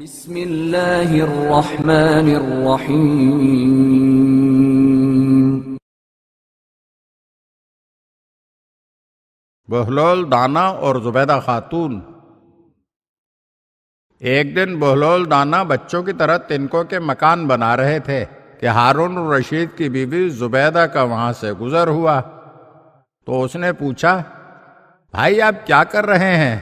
بسم الله الرحمن الرحيم बहलोल दाना और जुबैदा खातून एक दिन बहलोल दाना बच्चों की तरह तिनकों के मकान बना रहे थे कि हारून रशीद की बीवी जुबैदा का वहां से गुजर हुआ तो उसने पूछा भाई आप क्या कर रहे हैं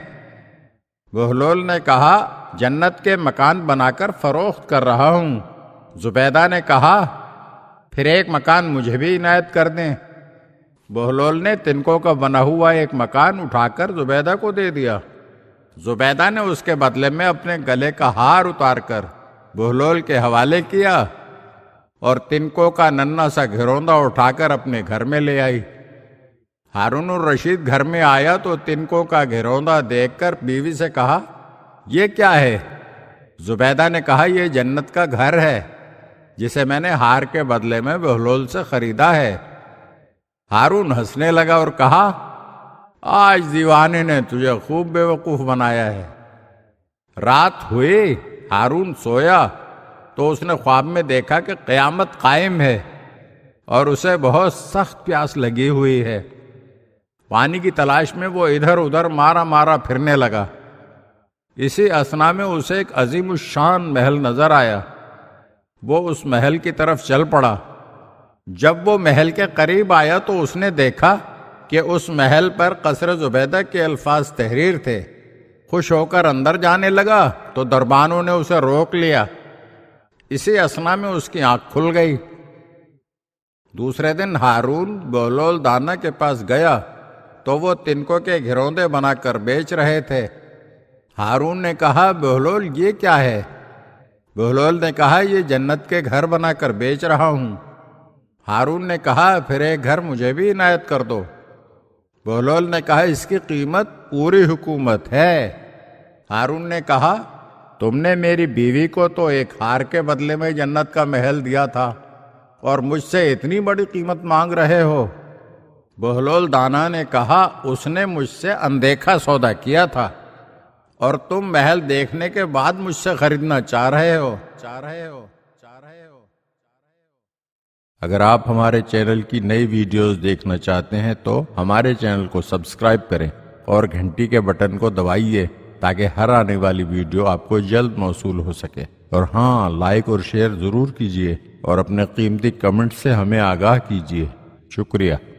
बहलोल ने कहा जन्नत के मकान बनाकर फरोख्त कर रहा हूँ जुबैदा ने कहा फिर एक मकान मुझे भी इनायत कर दें बहलोल ने तिनकों का बना हुआ एक मकान उठाकर जुबैदा को दे दिया जुबैदा ने उसके बदले में अपने गले का हार उतार कर बहलोल के हवाले किया और तिनको का नन्ना सा घिरौंदा उठाकर अपने घर में ले आई हारून और रशीद घर में आया तो तिनको का घिरौंदा देखकर बीवी से कहा ये क्या है जुबैदा ने कहा यह जन्नत का घर है जिसे मैंने हार के बदले में बहलोल से खरीदा है हारून हंसने लगा और कहा आज दीवाने ने तुझे खूब बेवकूफ बनाया है रात हुई हारून सोया तो उसने ख्वाब में देखा कि क़यामत कायम है और उसे बहुत सख्त प्यास लगी हुई है पानी की तलाश में वो इधर उधर मारा मारा फिरने लगा इसी असना में उसे एक अजीम शान महल नज़र आया वो उस महल की तरफ चल पड़ा जब वो महल के करीब आया तो उसने देखा कि उस महल पर कसर जुबैदा के अल्फाज तहरीर थे खुश होकर अंदर जाने लगा तो दरबानों ने उसे रोक लिया इसी असना में उसकी आंख खुल गई दूसरे दिन हारून बोलोल दाना के पास गया तो वो तिनको के घिरौंदे बनाकर बेच रहे थे हारून ने कहा बहलोल ये क्या है बहलोल ने कहा ये जन्नत के घर बनाकर बेच रहा हूँ हारून ने कहा फिर एक घर मुझे भी इनायत कर दो बहलोल ने कहा इसकी कीमत पूरी हुकूमत है हारून ने कहा तुमने मेरी बीवी को तो एक हार के बदले में जन्नत का महल दिया था और मुझसे इतनी बड़ी कीमत मांग रहे हो बहलोल दाना ने कहा उसने मुझसे अनदेखा सौदा किया था और तुम महल देखने के बाद मुझसे खरीदना चाह रहे हो चाह रहे हो चाह रहे हो अगर आप हमारे चैनल की नई वीडियोस देखना चाहते हैं तो हमारे चैनल को सब्सक्राइब करें और घंटी के बटन को दबाइए ताकि हर आने वाली वीडियो आपको जल्द मौसू हो सके और हाँ लाइक और शेयर ज़रूर कीजिए और अपने कीमती कमेंट से हमें आगाह कीजिए शुक्रिया